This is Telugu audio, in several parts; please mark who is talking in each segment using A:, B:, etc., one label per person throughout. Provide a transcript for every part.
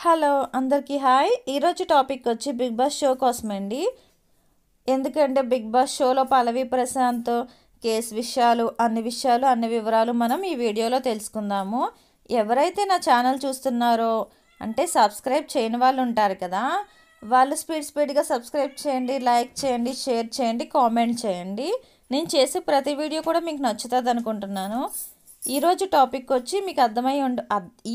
A: హలో అందరికీ హాయ్ ఈరోజు టాపిక్ వచ్చి బిగ్ బాస్ షో కోసమండి ఎందుకంటే బిగ్ బాస్ షోలో పలవి ప్రశాంత్ కేసు విషయాలు అన్ని విషయాలు అన్ని వివరాలు మనం ఈ వీడియోలో తెలుసుకుందాము ఎవరైతే నా ఛానల్ చూస్తున్నారో అంటే సబ్స్క్రైబ్ చేయని వాళ్ళు ఉంటారు కదా వాళ్ళు స్పీడ్ స్పీడ్గా సబ్స్క్రైబ్ చేయండి లైక్ చేయండి షేర్ చేయండి కామెంట్ చేయండి నేను చేసే ప్రతి వీడియో కూడా మీకు నచ్చుతుంది అనుకుంటున్నాను ఈరోజు టాపిక్ వచ్చి మీకు అర్థమై ఉండ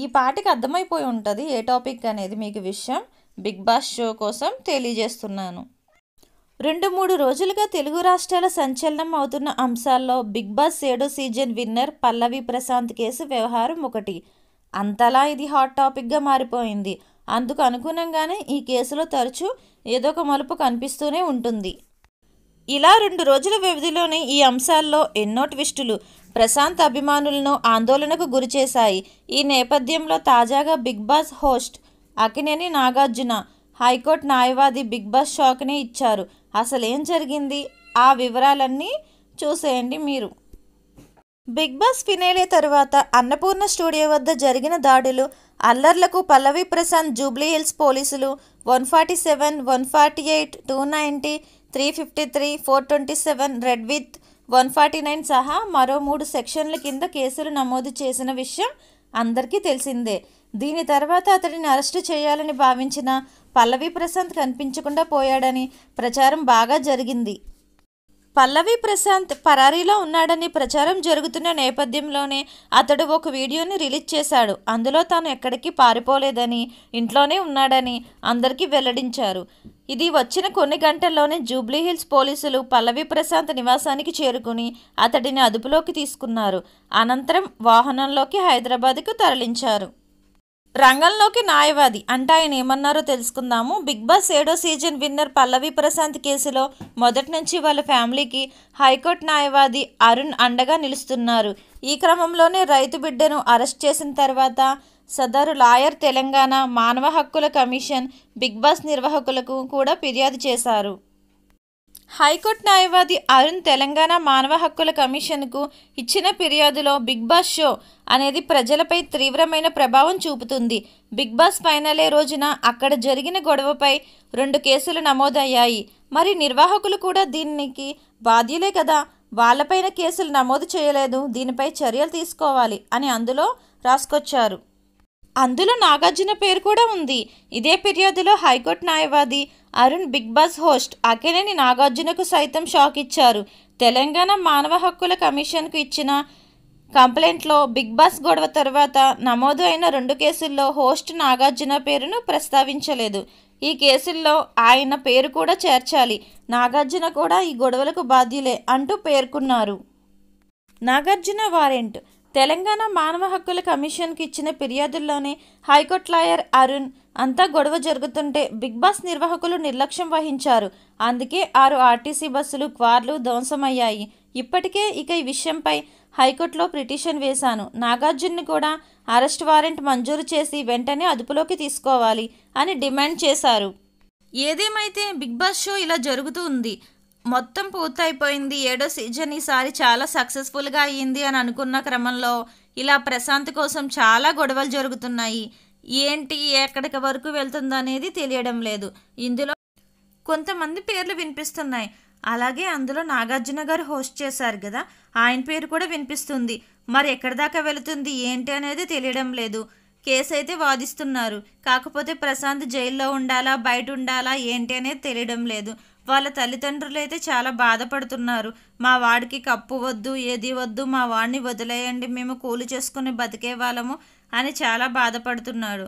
A: ఈ పాటికి అర్థమైపోయి ఉంటుంది ఏ టాపిక్ అనేది మీకు విషయం బిగ్ బాస్ షో కోసం తెలియజేస్తున్నాను రెండు మూడు రోజులుగా తెలుగు రాష్ట్రాల సంచలనం అవుతున్న అంశాల్లో బిగ్ బాస్ ఏడో సీజన్ విన్నర్ పల్లవి ప్రశాంత్ కేసు వ్యవహారం ఒకటి అంతలా ఇది హాట్ టాపిక్గా మారిపోయింది అందుకు అనుగుణంగానే ఈ కేసులో తరచూ ఏదో ఒక మలుపు కనిపిస్తూనే ఉంటుంది ఇలా రెండు రోజుల వ్యవధిలోనే ఈ అంశాల్లో ఎన్నో ట్విస్టులు ప్రశాంత్ అభిమానులను ఆందోళనకు గురిచేశాయి ఈ నేపథ్యంలో తాజాగా Bigg Boss host Akkineni Nagarjuna high court న్యాయవాది బిగ్ బాస్ షాక్నే ఇచ్చారు అసలు ఏం జరిగింది ఆ వివరాలన్నీ చూసేయండి మీరు బిగ్ బాస్ ఫినేలే తర్వాత అన్నపూర్ణ స్టూడియో వద్ద జరిగిన దాడులు అల్లర్లకు పల్లవి ప్రశాంత్ జూబ్లీ హిల్స్ పోలీసులు one forty seven one forty eight two ninety three fifty three four twenty seven read with one forty nine సహా మరో మూడు సెక్షన్ల కింద కేసులు నమోదు చేసిన విషయం అందరికీ తెలిసిందే దీని తర్వాత అతడిని అరెస్టు చేయాలని భావించిన పల్లవి ప్రశాంత్ కనిపించకుండా పోయాడని ప్రచారం బాగా జరిగింది పల్లవి ప్రశాంత్ పరారీలో ఉన్నాడని ప్రచారం జరుగుతున్న నేపథ్యంలోనే అతడు ఒక వీడియోని రిలీజ్ చేశాడు అందులో తాను ఎక్కడికి పారిపోలేదని ఇంట్లోనే ఉన్నాడని అందరికీ వెల్లడించారు ఇది వచ్చిన కొన్ని గంటల్లోనే జూబ్లీహిల్స్ పోలీసులు పల్లవి ప్రశాంత్ నివాసానికి చేరుకుని అతడిని అదుపులోకి తీసుకున్నారు అనంతరం వాహనంలోకి హైదరాబాద్కు తరలించారు రంగంలోకి న్యాయవాది అంటే ఆయన ఏమన్నారో తెలుసుకుందాము బిగ్ బాస్ ఏడో సీజన్ విన్నర్ పల్లవి ప్రశాంత్ కేసులో మొదటి నుంచి వాళ్ళ ఫ్యామిలీకి హైకోర్టు న్యాయవాది అరుణ్ అండగా నిలుస్తున్నారు ఈ క్రమంలోనే రైతు బిడ్డను అరెస్ట్ చేసిన తర్వాత సదరు లాయర్ తెలంగాణ మానవ హక్కుల కమిషన్ బిగ్ బాస్ నిర్వాహకులకు కూడా ఫిర్యాదు చేశారు హైకోర్టు న్యాయవాది అరుణ్ తెలంగాణ మానవ హక్కుల కమిషన్కు ఇచ్చిన ఫిర్యాదులో బిగ్ బాస్ షో అనేది ప్రజలపై తీవ్రమైన ప్రభావం చూపుతుంది బిగ్ బాస్ ఫైనలే రోజున అక్కడ జరిగిన గొడవపై రెండు కేసులు నమోదయ్యాయి మరి నిర్వాహకులు కూడా దీనికి బాధ్యులే కదా వాళ్ళపైన కేసులు నమోదు చేయలేదు దీనిపై చర్యలు తీసుకోవాలి అని అందులో రాసుకొచ్చారు అందులో నాగార్జున పేరు కూడా ఉంది ఇదే ఫిర్యాదులో హైకోర్టు న్యాయవాది Arun Bigg Boss host Akkineni నాగార్జునకు సైతం షాక్ ఇచ్చారు తెలంగాణ మానవ హక్కుల కమిషన్కు ఇచ్చిన కంప్లైంట్లో బిగ్ బాస్ గొడవ తర్వాత నమోదు అయిన రెండు కేసుల్లో హోస్ట్ నాగార్జున పేరును ప్రస్తావించలేదు ఈ కేసుల్లో ఆయన పేరు కూడా చేర్చాలి నాగార్జున కూడా ఈ గొడవలకు బాధ్యులే అంటూ పేర్కొన్నారు నాగార్జున వారెంట్ తెలంగాణ మానవ హక్కుల కమిషన్కి ఇచ్చిన ఫిర్యాదుల్లోనే హైకోర్టు లాయర్ అరుణ్ అంతా గొడవ జరుగుతుంటే బిగ్ బాస్ నిర్వాహకులు నిర్లక్ష్యం వహించారు అందుకే ఆరు ఆర్టీసీ బస్సులు క్వార్లు ధ్వంసమయ్యాయి ఇప్పటికే ఇక ఈ విషయంపై హైకోర్టులో పిటిషన్ వేశాను నాగార్జున్ను కూడా అరెస్ట్ వారెంట్ మంజూరు చేసి వెంటనే అదుపులోకి తీసుకోవాలి అని డిమాండ్ చేశారు ఏదేమైతే బిగ్ బాస్ షో ఇలా జరుగుతూ ఉంది మొత్తం పూర్తయిపోయింది ఏడో సీజన్ ఈసారి చాలా సక్సెస్ఫుల్గా అయ్యింది అని అనుకున్న క్రమంలో ఇలా ప్రశాంత్ కోసం చాలా గొడవలు జరుగుతున్నాయి ఏంటి ఎక్కడికి వరకు వెళ్తుందో అనేది తెలియడం లేదు ఇందులో కొంతమంది పేర్లు వినిపిస్తున్నాయి అలాగే అందులో నాగార్జున గారు హోస్ట్ చేశారు కదా ఆయన పేరు కూడా వినిపిస్తుంది మరి ఎక్కడి దాకా వెళుతుంది ఏంటి అనేది తెలియడం లేదు కేసు అయితే వాదిస్తున్నారు కాకపోతే ప్రశాంత్ జైల్లో ఉండాలా బయట ఉండాలా ఏంటి అనేది తెలియడం లేదు వాళ్ళ తల్లిదండ్రులు అయితే చాలా బాధపడుతున్నారు మా వాడికి కప్పు వద్దు ఏది వద్దు మా వాడిని వదిలేయండి మేము కూలి చేసుకుని బతికే వాళ్ళము అని చాలా బాధపడుతున్నాడు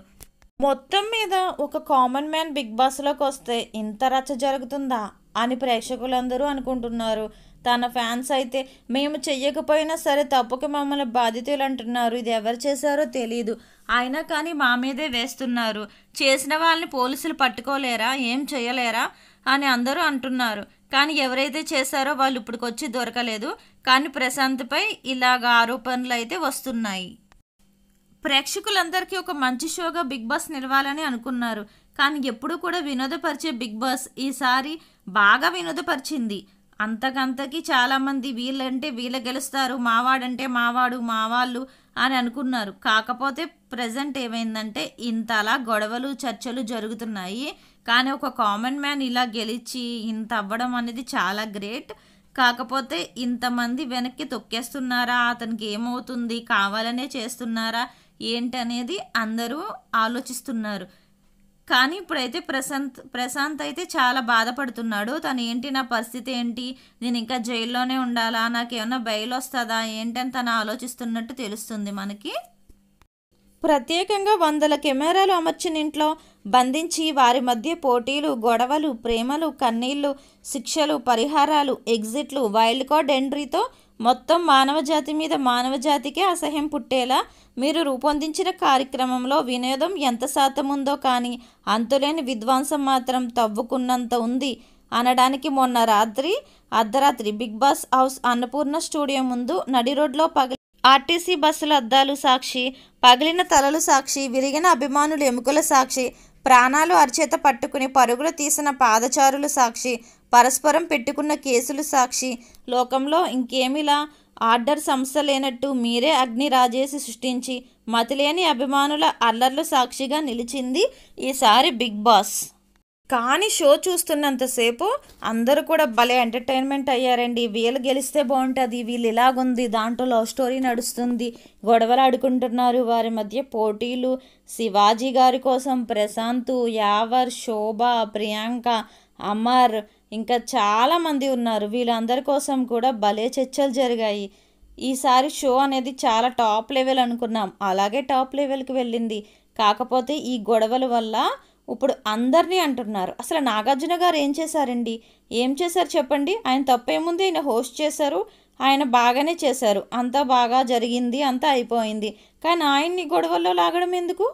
A: మొత్తం మీద ఒక కామన్ మ్యాన్ బిగ్ బాస్లోకి వస్తే ఇంత రచ్చ జరుగుతుందా అని ప్రేక్షకులందరూ అనుకుంటున్నారు తన ఫ్యాన్స్ అయితే మేము చెయ్యకపోయినా సరే తప్పుకి మమ్మల్ని బాధితులు అంటున్నారు ఇది ఎవరు చేశారో తెలియదు అయినా కానీ మా మీదే వేస్తున్నారు చేసిన వాళ్ళని పోలీసులు పట్టుకోలేరా ఏం చేయలేరా అని అందరూ అంటున్నారు కానీ ఎవరైతే చేశారో వాళ్ళు ఇప్పటికి వచ్చి దొరకలేదు కానీ ప్రశాంత్పై ఇలాగ ఆరోపణలు అయితే వస్తున్నాయి ప్రేక్షకులందరికీ ఒక మంచి షోగా బిగ్ బాస్ నిలవాలని అనుకున్నారు కానీ ఎప్పుడూ కూడా వినోదపరిచే బిగ్ బాస్ ఈసారి బాగా వినోదపరిచింది అంతకంతకి చాలామంది వీళ్ళంటే వీళ్ళ గెలుస్తారు మావాడంటే మావాడు మావాళ్ళు అని అనుకున్నారు కాకపోతే ప్రజెంట్ ఏమైందంటే ఇంతలా గొడవలు చర్చలు జరుగుతున్నాయి కానీ ఒక కామన్ మ్యాన్ ఇలా గెలిచి ఇంత అవ్వడం అనేది చాలా గ్రేట్ కాకపోతే ఇంతమంది వెనక్కి తొక్కేస్తున్నారా అతనికి ఏమవుతుంది కావాలనే చేస్తున్నారా ఏంటనేది అందరూ ఆలోచిస్తున్నారు కానీ ఇప్పుడైతే ప్రశాంత్ ప్రశాంత్ అయితే చాలా బాధపడుతున్నాడు తను ఏంటి నా పరిస్థితి ఏంటి నేను ఇంకా జైల్లోనే ఉండాలా నాకేమన్నా బయలు వస్తుందా ఏంటని తను ఆలోచిస్తున్నట్టు తెలుస్తుంది మనకి ప్రత్యేకంగా వందల కెమెరాలు అమర్చిన ఇంట్లో బంధించి వారి మధ్య పోటీలు గొడవలు ప్రేమలు కన్నీళ్లు శిక్షలు పరిహారాలు ఎగ్జిట్లు వైల్డ్ కార్డ్ ఎంట్రీతో మొత్తం మానవజాతి మీద మానవజాతికే అసహ్యం పుట్టేలా మీరు రూపొందించిన కార్యక్రమంలో వినోదం ఎంత శాతం ఉందో కానీ అంతులేని విద్వాంసం మాత్రం తవ్వుకున్నంత ఉంది అనడానికి మొన్న రాత్రి అర్ధరాత్రి Bigg Boss house Annapurna studio ముందు నడి రోడ్లో పగ ఆర్టీసీ బస్సుల అద్దాలు సాక్షి పగిలిన తలలు సాక్షి విరిగిన అభిమానులు ఎముకల సాక్షి ప్రాణాలు అరిచేత పట్టుకుని పరుగులు తీసిన పాదచారులు సాక్షి పరస్పరం పెట్టుకున్న కేసులు సాక్షి లోకంలో ఇంకేమిలా ఆర్డర్ సంస్థ లేనట్టు మీరే అగ్ని రాజేసి సృష్టించి మతిలేని అభిమానుల అల్లర్లు సాక్షిగా నిలిచింది ఈసారి బిగ్ బాస్ కానీ షో చూస్తున్నంతసేపు అందరూ కూడా భలే ఎంటర్టైన్మెంట్ అయ్యారండి వీళ్ళు గెలిస్తే బాగుంటుంది వీళ్ళు ఇలాగుంది దాంట్లో లవ్ స్టోరీ నడుస్తుంది గొడవలు ఆడుకుంటున్నారు వారి మధ్య పోటీలు శివాజీ గారి కోసం ప్రశాంత్ యావర్ శోభ ప్రియాంక అమర్ ఇంకా చాలామంది ఉన్నారు వీళ్ళందరి కోసం కూడా భలే చర్చలు జరిగాయి ఈసారి షో అనేది చాలా టాప్ లెవెల్ అనుకున్నాం అలాగే టాప్ లెవెల్కి వెళ్ళింది కాకపోతే ఈ గొడవల వల్ల ఇప్పుడు అందరినీ అంటున్నారు అసలు నాగార్జున గారు ఏం చేశారండి ఏం చేశారు చెప్పండి ఆయన తప్పేముంది ఆయన హోస్ట్ చేశారు ఆయన బాగానే చేశారు అంతా బాగా జరిగింది అంతా అయిపోయింది కానీ ఆయన్ని గొడవల్లో లాగడం ఎందుకు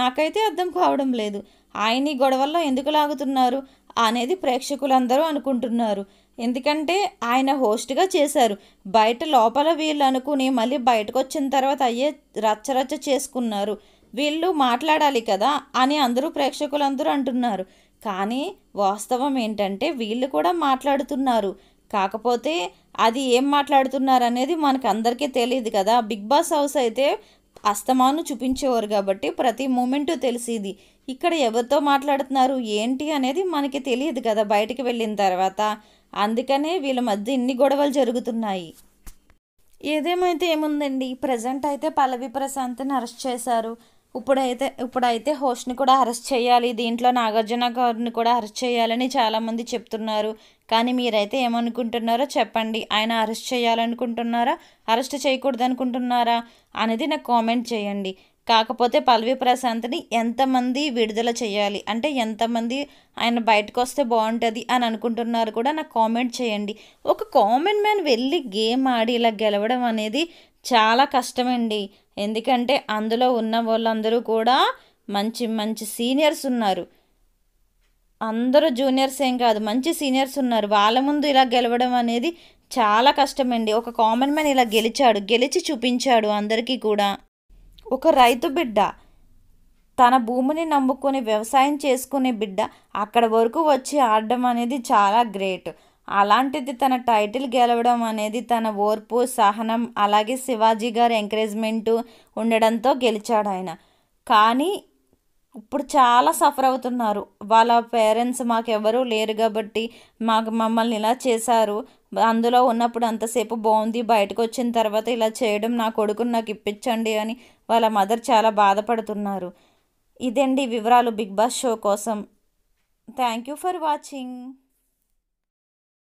A: నాకైతే అర్థం కావడం లేదు ఆయన్ని గొడవల్లో ఎందుకు లాగుతున్నారు అనేది ప్రేక్షకులందరూ అనుకుంటున్నారు ఎందుకంటే ఆయన హోస్ట్గా చేశారు బయట లోపల వీళ్ళు అనుకుని మళ్ళీ బయటకు వచ్చిన తర్వాత అయ్యే రచ్చరచ్చ చేసుకున్నారు వీళ్ళు మాట్లాడాలి కదా అని అందరూ ప్రేక్షకులందరూ అంటున్నారు కానీ వాస్తవం ఏంటంటే వీళ్ళు కూడా మాట్లాడుతున్నారు కాకపోతే అది ఏం మాట్లాడుతున్నారు అనేది మనకు అందరికీ తెలియదు కదా బిగ్ బాస్ హౌస్ అయితే అస్తమాను చూపించేవారు కాబట్టి ప్రతి మూమెంటు తెలిసింది ఇక్కడ ఎవరితో మాట్లాడుతున్నారు ఏంటి అనేది మనకి తెలియదు కదా బయటికి వెళ్ళిన తర్వాత అందుకనే వీళ్ళ మధ్య ఇన్ని గొడవలు జరుగుతున్నాయి ఏదేమైతే ఏముందండి ప్రజెంట్ అయితే పల్లవి ప్రశాంత్ని అరెస్ట్ చేశారు ఇప్పుడైతే ఇప్పుడైతే హోస్ట్ని కూడా అరెస్ట్ చేయాలి దీంట్లో నాగార్జున గారిని కూడా అరెస్ట్ చేయాలని చాలామంది చెప్తున్నారు కానీ మీరైతే ఏమనుకుంటున్నారో చెప్పండి ఆయన అరెస్ట్ చేయాలనుకుంటున్నారా అరెస్ట్ చేయకూడదు అనుకుంటున్నారా అనేది నాకు కామెంట్ చేయండి కాకపోతే పల్వి ప్రశాంత్ని ఎంతమంది విడుదల చేయాలి అంటే ఎంతమంది ఆయన బయటకు వస్తే బాగుంటుంది అని అనుకుంటున్నారు కూడా నాకు కామెంట్ చేయండి ఒక కామెంట్ మ్యాన్ వెళ్ళి గేమ్ ఆడి ఇలా గెలవడం అనేది చాలా కష్టమండి ఎందుకంటే అందులో ఉన్న వాళ్ళందరూ కూడా మంచి మంచి సీనియర్స్ ఉన్నారు అందరూ జూనియర్స్ ఏం కాదు మంచి సీనియర్స్ ఉన్నారు వాళ్ళ ముందు ఇలా గెలవడం అనేది చాలా కష్టమండి ఒక కామన్ మ్యాన్ ఇలా గెలిచాడు గెలిచి చూపించాడు అందరికీ కూడా ఒక రైతు బిడ్డ తన భూమిని నమ్ముకొని వ్యవసాయం చేసుకునే బిడ్డ అక్కడ వరకు వచ్చి ఆడడం అనేది చాలా గ్రేట్ అలాంటిది తన టైటిల్ గెలవడం అనేది తన ఓర్పు సహనం అలాగే శివాజీ గారి ఎంకరేజ్మెంటు ఉండడంతో గెలిచాడు ఆయన కానీ ఇప్పుడు చాలా సఫర్ అవుతున్నారు వాళ్ళ పేరెంట్స్ మాకెవరూ లేరు కాబట్టి మాకు మమ్మల్ని ఇలా చేశారు అందులో ఉన్నప్పుడు అంతసేపు బాగుంది బయటకు వచ్చిన తర్వాత ఇలా చేయడం నా కొడుకుని నాకు ఇప్పించండి అని వాళ్ళ మదర్ చాలా బాధపడుతున్నారు ఇదండి వివరాలు బిగ్ బాస్ షో కోసం థ్యాంక్ యూ ఫర్ వాచింగ్